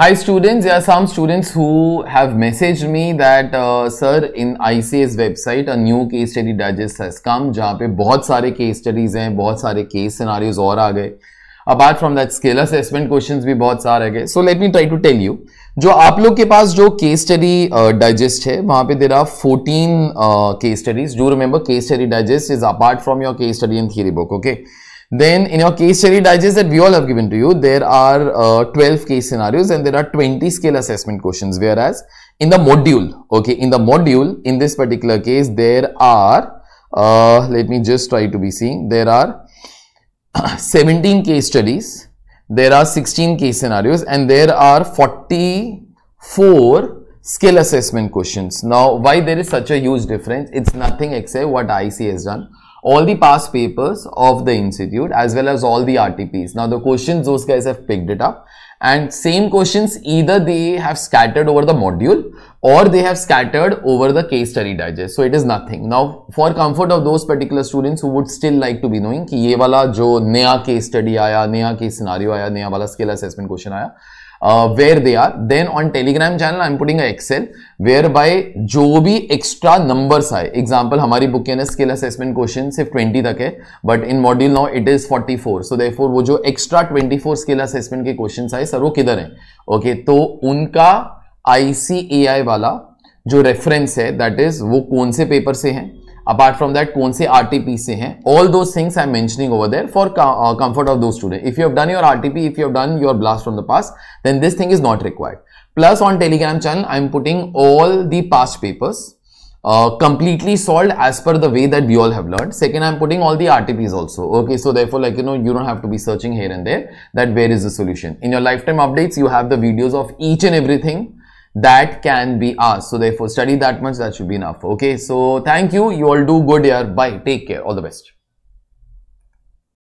High students, there are some students who have messaged me that uh, sir in ICS website a new case study digest has come जहाँ पे बहुत सारे case studies हैं बहुत सारे case scenarios और आ गए apart from that scale assessment question भी बहुत सारे गए so let me try to tell you जो आप लोग के पास जो केस स्टडी डाइजेस्ट है वहाँ पे there are fourteen case studies do remember case study digest is apart from your case study in theory book okay okay? Then in your case study digest that we all have given to you, there are uh, 12 case scenarios and there are 20 skill assessment questions. Whereas in the module, okay, in the module, in this particular case, there are, uh, let me just try to be seeing, there are 17 case studies, there are 16 case scenarios and there are 44 skill assessment questions. Now, why there is such a huge difference? It's nothing except what IC has done all the past papers of the institute as well as all the RTPs. Now the questions those guys have picked it up and same questions either they have scattered over the module or they have scattered over the case study digest. So it is nothing. Now for comfort of those particular students who would still like to be knowing that ये वाला जो नया case study आया, नया case scenario आया, नया वाला skill assessment question आया, uh, where they are then on telegram channel i'm putting a excel whereby जो भी एक्स्ट्रा नंबर्स आए एग्जाम्पल हमारी बुक के स्किल असेसमेंट क्वेश्चन सिर्फ 20 तक है but in module now it is 44 so therefore वो जो एक्स्ट्रा 24 स्किल असेसमेंट के क्वेश्चन आए सर वो किधर हैं ओके okay, तो उनका आईसीएआई वाला जो रेफरेंस है दैट इज वो कौन से पेपर से हैं apart from that kaun se RTP se all those things I'm mentioning over there for uh, comfort of those students if you have done your RTP if you have done your blast from the past then this thing is not required plus on telegram channel I'm putting all the past papers uh, completely solved as per the way that we all have learned. Second, I'm putting all the RTPs also. Okay, so therefore, like, you know, you don't have to be searching here and there that where is the solution. In your lifetime updates, you have the videos of each and everything that can be asked. So therefore, study that much. That should be enough. Okay. So thank you. You all do good here. Bye. Take care. All the best.